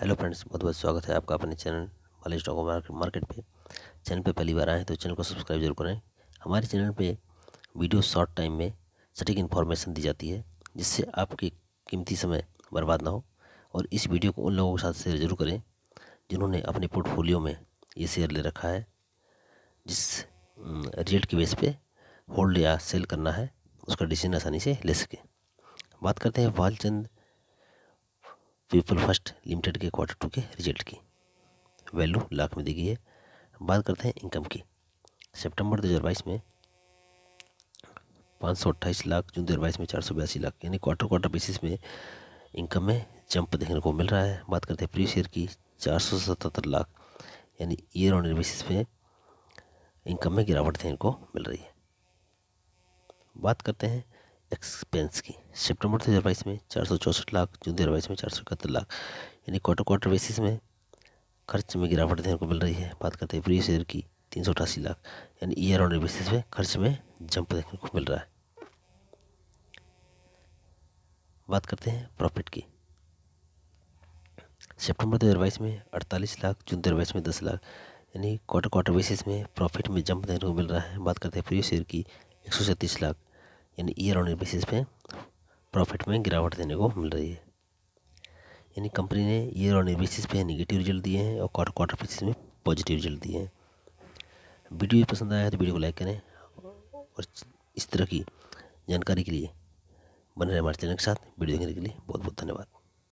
hello friends बहुत बहुत स्वागत है आपका अपने चैनल वाले स्टॉक मार्केट मार्केट पे चैनल पे पहली बार आए तो चैनल को सब्सक्राइब जरूर करें हमारे चैनल पे वीडियो शॉर्ट टाइम में सटीक इन्फॉर्मेशन दी जाती है जिससे आपके कीमती समय बर्बाद ना हो और इस वीडियो को उन लोगों के साथ शेयर जरूर करें जिन्होंने अपने पोर्टफोलियो में ये शेयर ले रखा है जिस रेट की बेस पर होल्ड या सेल करना है उसका डिसीजन आसानी से ले सकें बात करते हैं वालचंद पीपल फर्स्ट लिमिटेड के क्वार्टर टू के रिजल्ट की वैल्यू लाख में दी गई है बात करते हैं इनकम की सितंबर 2022 में पाँच सौ अट्ठाईस लाख जून दो हज़ार बाईस में चार सौ बयासी लाख यानी क्वार्टर क्वार्टर बेसिस में इनकम में जंप देखने को मिल रहा है बात करते हैं प्रीवियस ईयर की चार सौ सतहत्तर लाख यानी ईयर ऑन ईयर बेसिस पे इनकम में गिरावट देखने को मिल रही है बात करते हैं एक्सपेंस की सितंबर दो हज़ार बाईस में चार सौ चौंसठ लाख जून दो में चार सौ इकहत्तर लाख यानी क्वार्टर क्वार्टर बेसिस में खर्च में गिरावट देखने को मिल रही है बात करते हैं प्रीवियस ईयर की तीन सौ अठासी लाख यानी ईयर ऑन बेसिस में खर्च में जंप देखने को मिल रहा है बात करते हैं प्रॉफिट की सितंबर दो में अड़तालीस लाख जून दो में दस लाख यानी क्वार्टर क्वार्टर बेसिस में प्रॉफिट में जंप देखने को मिल रहा है बात करते हैं प्रीवियस ईयर की एक लाख यानी ईयर ऑन ईयर बेसिस पे प्रॉफिट में गिरावट देने को मिल रही है यानी कंपनी ने ईयर ऑन ईयर बेसिस पे नेगेटिव रिजल्ट दिए हैं और क्वार्टर क्वार्टर बेसिस में पॉजिटिव रिजल्ट दिए हैं वीडियो पसंद आया है तो वीडियो को लाइक करें और इस तरह की जानकारी के लिए बने रहे हमारे चैनल के साथ वीडियो देखने के लिए बहुत बहुत धन्यवाद